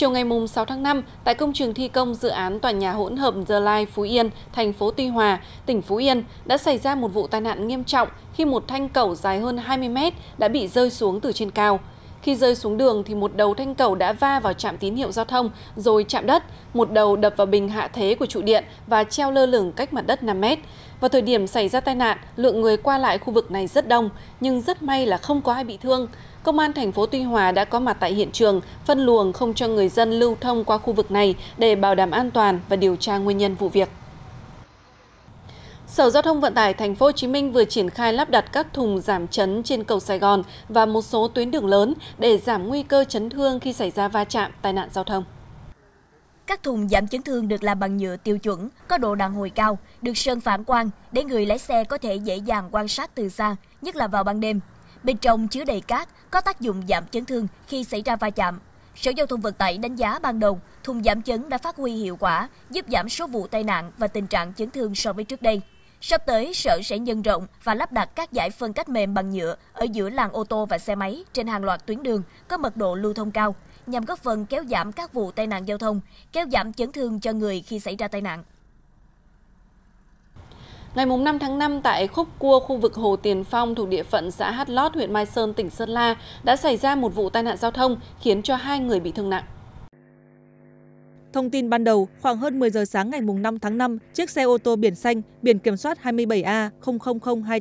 Chiều ngày 6 tháng 5, tại công trường thi công dự án tòa nhà hỗn hợp The Lai Phú Yên, thành phố Tuy Hòa, tỉnh Phú Yên đã xảy ra một vụ tai nạn nghiêm trọng khi một thanh cầu dài hơn 20 mét đã bị rơi xuống từ trên cao. Khi rơi xuống đường thì một đầu thanh cầu đã va vào trạm tín hiệu giao thông rồi chạm đất, một đầu đập vào bình hạ thế của trụ điện và treo lơ lửng cách mặt đất 5 mét. Vào thời điểm xảy ra tai nạn, lượng người qua lại khu vực này rất đông, nhưng rất may là không có ai bị thương. Công an thành phố Tuy Hòa đã có mặt tại hiện trường, phân luồng không cho người dân lưu thông qua khu vực này để bảo đảm an toàn và điều tra nguyên nhân vụ việc. Sở Giao thông Vận tải Thành phố Hồ Chí Minh vừa triển khai lắp đặt các thùng giảm chấn trên cầu Sài Gòn và một số tuyến đường lớn để giảm nguy cơ chấn thương khi xảy ra va chạm tai nạn giao thông. Các thùng giảm chấn thương được làm bằng nhựa tiêu chuẩn, có độ đàn hồi cao, được sơn phản quang để người lái xe có thể dễ dàng quan sát từ xa, nhất là vào ban đêm. Bên trong chứa đầy cát, có tác dụng giảm chấn thương khi xảy ra va chạm. Sở Giao thông Vận tải đánh giá ban đầu, thùng giảm chấn đã phát huy hiệu quả, giúp giảm số vụ tai nạn và tình trạng chấn thương so với trước đây. Sắp tới, Sở sẽ nhân rộng và lắp đặt các giải phân cách mềm bằng nhựa ở giữa làng ô tô và xe máy trên hàng loạt tuyến đường có mật độ lưu thông cao, nhằm góp phần kéo giảm các vụ tai nạn giao thông, kéo giảm chấn thương cho người khi xảy ra tai nạn. Ngày 5 tháng 5 tại Khúc Cua, khu vực Hồ Tiền Phong thuộc địa phận xã Hát Lót, huyện Mai Sơn, tỉnh Sơn La đã xảy ra một vụ tai nạn giao thông khiến cho hai người bị thương nặng thông tin ban đầu khoảng hơn 10 giờ sáng ngày 5 tháng 5, chiếc xe ô tô biển xanh biển kiểm soát 27 a hai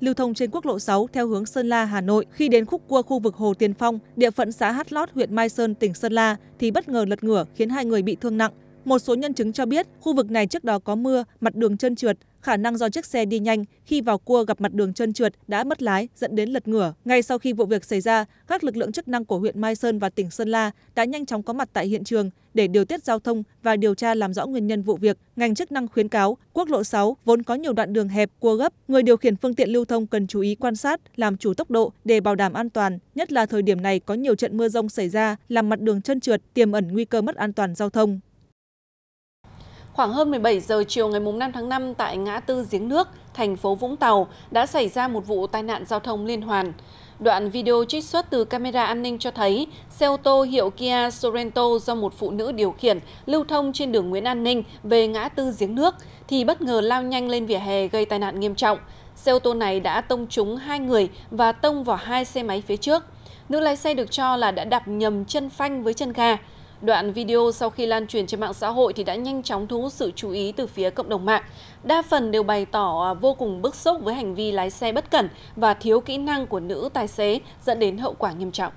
lưu thông trên quốc lộ 6 theo hướng sơn la hà nội khi đến khúc cua khu vực hồ tiền phong địa phận xã hát lót huyện mai sơn tỉnh sơn la thì bất ngờ lật ngửa khiến hai người bị thương nặng một số nhân chứng cho biết khu vực này trước đó có mưa mặt đường trơn trượt khả năng do chiếc xe đi nhanh khi vào cua gặp mặt đường trơn trượt đã mất lái dẫn đến lật ngửa ngay sau khi vụ việc xảy ra các lực lượng chức năng của huyện mai sơn và tỉnh sơn la đã nhanh chóng có mặt tại hiện trường để điều tiết giao thông và điều tra làm rõ nguyên nhân vụ việc ngành chức năng khuyến cáo quốc lộ 6 vốn có nhiều đoạn đường hẹp cua gấp người điều khiển phương tiện lưu thông cần chú ý quan sát làm chủ tốc độ để bảo đảm an toàn nhất là thời điểm này có nhiều trận mưa rông xảy ra làm mặt đường trơn trượt tiềm ẩn nguy cơ mất an toàn giao thông Khoảng hơn 17 giờ chiều ngày 5 tháng 5 tại ngã tư Giếng Nước, thành phố Vũng Tàu đã xảy ra một vụ tai nạn giao thông liên hoàn. Đoạn video trích xuất từ camera an ninh cho thấy xe ô tô hiệu Kia Sorento do một phụ nữ điều khiển lưu thông trên đường Nguyễn An Ninh về ngã tư Giếng Nước thì bất ngờ lao nhanh lên vỉa hè gây tai nạn nghiêm trọng. Xe ô tô này đã tông trúng hai người và tông vào hai xe máy phía trước. Nữ lái xe được cho là đã đạp nhầm chân phanh với chân ga. Đoạn video sau khi lan truyền trên mạng xã hội thì đã nhanh chóng thu hút sự chú ý từ phía cộng đồng mạng. Đa phần đều bày tỏ à, vô cùng bức xúc với hành vi lái xe bất cẩn và thiếu kỹ năng của nữ tài xế dẫn đến hậu quả nghiêm trọng.